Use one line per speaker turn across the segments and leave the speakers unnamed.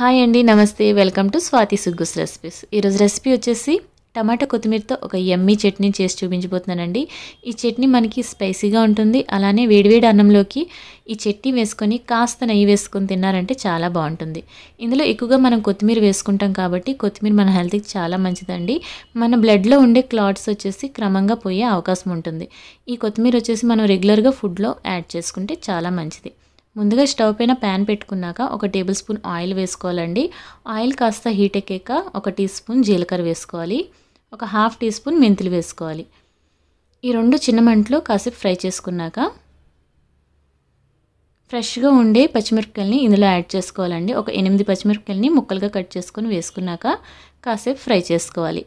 hi అండి నమస్తే welcome to Swathi సుగ్గుస్ రెసిపీస్ ఈరోజు రెసిపీ వచ్చేసి టమాటా కొత్తిమీరతో ఒక ఎమ్మీ చట్నీ చేసి చూపించబోతున్నానండి ఈ చట్నీ మనకి స్పైసీగా ఉంటుంది అలానే వేడివేడి అన్నంలోకి ఈ చట్నీ వేసుకొని కాస్త నెయ్యి వేసుకొని తిన్నారంటే చాలా బాగుంటుంది ఇందులో ఎక్కువగా మనం కొత్తిమీర వేసుకుంటాం కాబట్టి కొత్తిమీర మన హెల్త్కి చాలా మంచిదండి మన బ్లడ్లో ఉండే క్లాట్స్ వచ్చేసి క్రమంగా పోయే అవకాశం ఉంటుంది ఈ కొత్తిమీర వచ్చేసి మనం రెగ్యులర్గా ఫుడ్లో యాడ్ చేసుకుంటే చాలా మంచిది ముందుగా స్టవ్ పైన ప్యాన్ పెట్టుకున్నాక ఒక టేబుల్ స్పూన్ ఆయిల్ వేసుకోవాలండి ఆయిల్ కాస్త హీట్ ఎక్కాక ఒక టీ స్పూన్ జీలకర్ర వేసుకోవాలి ఒక హాఫ్ టీ స్పూన్ మెంతులు వేసుకోవాలి ఈ రెండు చిన్న మంటలు కాసేపు ఫ్రై చేసుకున్నాక ఫ్రెష్గా ఉండే పచ్చిమిరపకాయలని ఇందులో యాడ్ చేసుకోవాలండి ఒక ఎనిమిది పచ్చిమిరపకాయలని ముక్కలుగా కట్ చేసుకొని వేసుకున్నాక కాసేపు ఫ్రై చేసుకోవాలి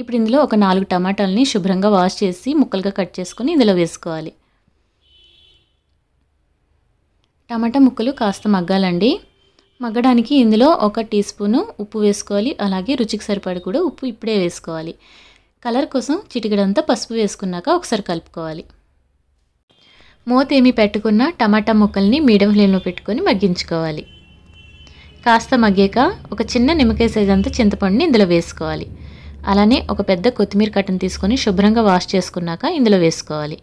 ఇప్పుడు ఇందులో ఒక నాలుగు టమాటాలని శుభ్రంగా వాష్ చేసి ముక్కలుగా కట్ చేసుకొని ఇందులో వేసుకోవాలి టమాటా ముక్కలు కాస్త మగ్గాలండి మగ్గడానికి ఇందులో ఒక టీ స్పూను ఉప్పు వేసుకోవాలి అలాగే రుచికి సరిపడి కూడా ఉప్పు ఇప్పుడే వేసుకోవాలి కలర్ కోసం చిటికడంతా పసుపు వేసుకున్నాక ఒకసారి కలుపుకోవాలి మూత ఏమి పెట్టుకున్న టమాటా ముక్కల్ని మీడియం ఫ్లేమ్లో పెట్టుకొని మగ్గించుకోవాలి కాస్త మగ్గాక ఒక చిన్న నిమ్మకాయ సైజ్ అంతా చింతపండుని ఇందులో వేసుకోవాలి అలానే ఒక పెద్ద కొత్తిమీర కట్టను తీసుకొని శుభ్రంగా వాష్ చేసుకున్నాక ఇందులో వేసుకోవాలి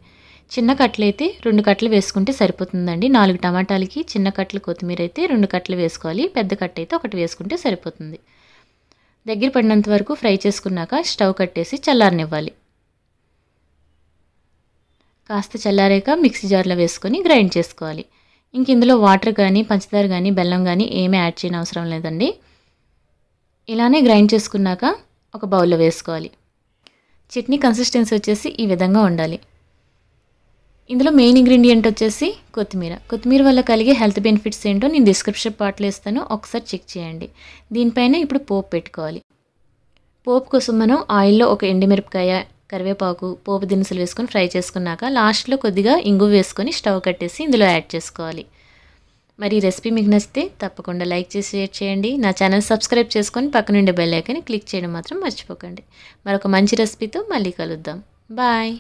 చిన్న కట్టలు అయితే రెండు కట్టలు వేసుకుంటే సరిపోతుందండి నాలుగు టమాటాలకి చిన్న కట్టలు కొత్తిమీర అయితే రెండు కట్టలు వేసుకోవాలి పెద్ద కట్ట అయితే ఒకటి వేసుకుంటే సరిపోతుంది దగ్గర పడినంత వరకు ఫ్రై చేసుకున్నాక స్టవ్ కట్టేసి చల్లారనివ్వాలి కాస్త చల్లారాక మిక్సీ జార్లో వేసుకొని గ్రైండ్ చేసుకోవాలి ఇంక ఇందులో వాటర్ కానీ పంచదార కానీ బెల్లం కానీ ఏమీ యాడ్ చేయని అవసరం లేదండి ఇలానే గ్రైండ్ చేసుకున్నాక ఒక బౌల్లో వేసుకోవాలి చట్నీ కన్సిస్టెన్సీ వచ్చేసి ఈ విధంగా ఉండాలి ఇందులో మెయిన్ ఇంగ్రీడియంట్ వచ్చేసి కొత్తిమీర కొత్తిమీర వల్ల కలిగే హెల్త్ బెనిఫిట్స్ ఏంటో నేను డిస్క్రిప్షన్ పార్ట్లో ఇస్తాను ఒకసారి చెక్ చేయండి దీనిపైన ఇప్పుడు పోపు పెట్టుకోవాలి పోపు కోసం మనం ఆయిల్లో ఒక ఎండిమిరపకాయ కరివేపాకు పోపు దినుసులు వేసుకొని ఫ్రై చేసుకున్నాక లాస్ట్లో కొద్దిగా ఇంగు వేసుకొని స్టవ్ కట్టేసి ఇందులో యాడ్ చేసుకోవాలి మరి రెసిపీ మీకు నచ్చితే తప్పకుండా లైక్ చేసి షేర్ చేయండి నా ఛానల్ సబ్స్క్రైబ్ చేసుకొని పక్కనుండే బెల్ ఐకాన్ని క్లిక్ చేయడం మాత్రం మర్చిపోకండి మరొక మంచి రెసిపీతో మళ్ళీ కలుద్దాం బాయ్